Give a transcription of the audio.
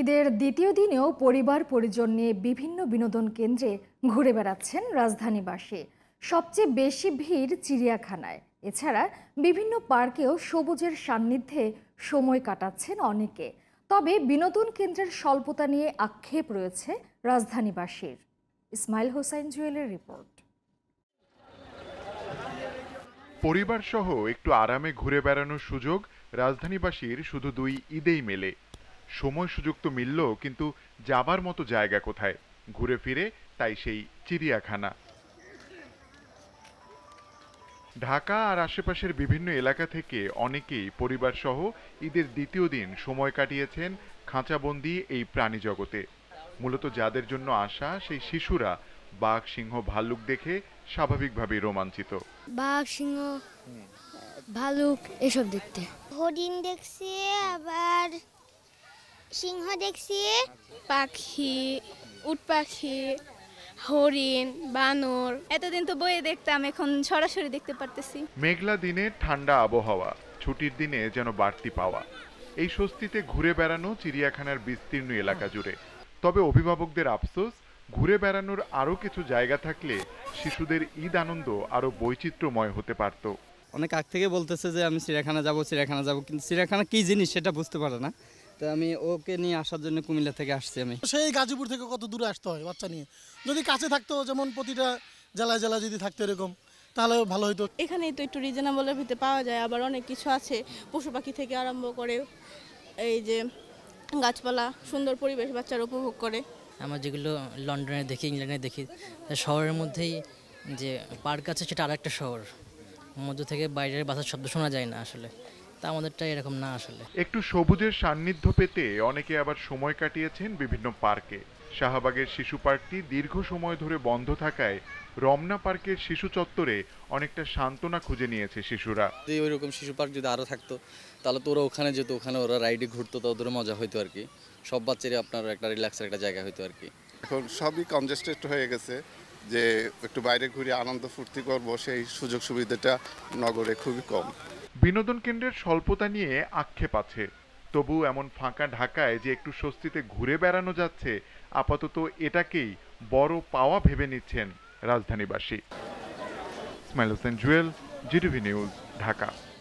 ঈদের দ্বিতীয় দিনেও পরিবার পরিজন নিয়ে বিভিন্ন বিনোদন কেন্দ্রে ঘুরে বেড়াচ্ছেন রাজধানীবাসী সবচেয়ে বেশি ভিড় চিড়িয়াখানায় এছাড়া বিভিন্ন পার্কেও সবুজের সান্নিধ্যে সময় কাটাচ্ছেন অনেকে তবে বিনোদন কেন্দ্রের স্বল্পতা নিয়ে আক্ষেপ রয়েছে রাজধানীবাসীর ইসমাইল হোসাইন জুয়েলের রিপোর্ট পরিবার সহ একটু আরামে ঘুরে বেড়ানোর সুযোগ রাজধানীবাসীর শুধু দুই ঈদেই মেলে সময় সুযোগ তো মিলল কিন্তু যাবার মতো জায়গা কোথায় ঘুরে ফিরে তাই সেই চিড়িয়াখানা ঢাকা আর আশেপাশের বিভিন্ন এলাকা থেকে অনেকেই পরিবার সহ ঈদের দ্বিতীয় দিন সময় কাটিয়েছেন খাঁচাবন্দি এই প্রাণী জগতে মূলত যাদের জন্য আসা সেই শিশুরা বাঘ সিংহ ভাল্লুক দেখে স্বাভাবিকভাবে রোমাঞ্চিত বাঘ সিংহ এসব দেখতে হরিণ দেখছি আবার সিংহ দেখছি পাখি উট পাখি হরিণ বানর এতদিন তো বইয়ে দেখতাম এখন সরাসরি দেখতে পারতেছি মেঘলা দিনে ঠান্ডা আবহাওয়া ছুটির দিনে যেন বাড়তি পাওয়া এই স্বস্তিতে ঘুরে বেড়ানো চিড়িয়াখানার বিস্তীর্ণ এলাকা জুড়ে তবে অভিভাবকদের আফসোস ঘুরে বেড়ানোর আরও কিছু জায়গা থাকলে শিশুদের ঈদ আনন্দ আরও বৈচিত্র্যময় হতে পারত অনেক আগ থেকে বলতেছে যে আমি চিড়িয়াখানা যাব চিড়িয়াখানা যাব কিন্তু চিড়িয়াখানা কী জিনিস সেটা বুঝতে পারে না তো আমি ওকে নিয়ে আসার জন্য কুমিল্লা থেকে আসছি আমি সেই গাজীপুর থেকে কত দূরে আসতে হয় বাচ্চা নিয়ে যদি কাছে থাকতো যেমন প্রতিটা জেলায় জেলায় যদি থাকতো এরকম তাহলে ভালো হতো এখানেই তো একটু রিজনেবলের ভিতরে পাওয়া যায় আবার অনেক কিছু আছে পশু পাখি থেকে আরম্ভ করে এই যে গাছপালা সুন্দর পরিবেশ বাচ্চারা উপভোগ করে আমার যেগুলো লন্ডনে দেখি ইংল্যান্ডে দেখি শহরের মধ্যেই যে পার্ক আছে সেটা আর একটা শহর মধ্য থেকে বাইরের বাসার শব্দ শোনা যায় না আসলে তা আমাদেরটা এরকম না আসলে একটু সবুজের সান্নিধ্য পেতে অনেকে আবার সময় কাটিয়েছেন বিভিন্ন পার্কে শাহবাগের শিশু পার্কটি দীর্ঘ সময় ধরে বন্ধ থাকায় রমনা পার্কের শিশু চত্বরে অনেকটা সান্ত্বনা খুঁজে নিয়েছে শিশুরা যদি ওইরকম শিশু পার্ক যদি আরও থাকতো তাহলে তো ওরা ওখানে যেত ওখানে ওরা রাইডে ঘুরতো তো ওদের মজা হইতো আর কি সব বাচ্চারই আপনার একটা রিল্যাক্সের একটা জায়গা হইতো আর কি এখন সবই কনজেস্টেড হয়ে গেছে যে একটু বাইরে ঘুরে আনন্দ ফুর্তি করব সেই সুযোগ সুবিধাটা নগরে খুবই কম বিনোদন কেন্দ্রের স্বল্পতা নিয়ে আক্ষেপ আছে তবু এমন ফাঁকা ঢাকায় যে একটু স্বস্তিতে ঘুরে বেড়ানো যাচ্ছে আপাতত এটাকেই বড় পাওয়া ভেবে নিচ্ছেন রাজধানীবাসী ইসমাইল হোসেন জুয়েল জিটিভি নিউজ ঢাকা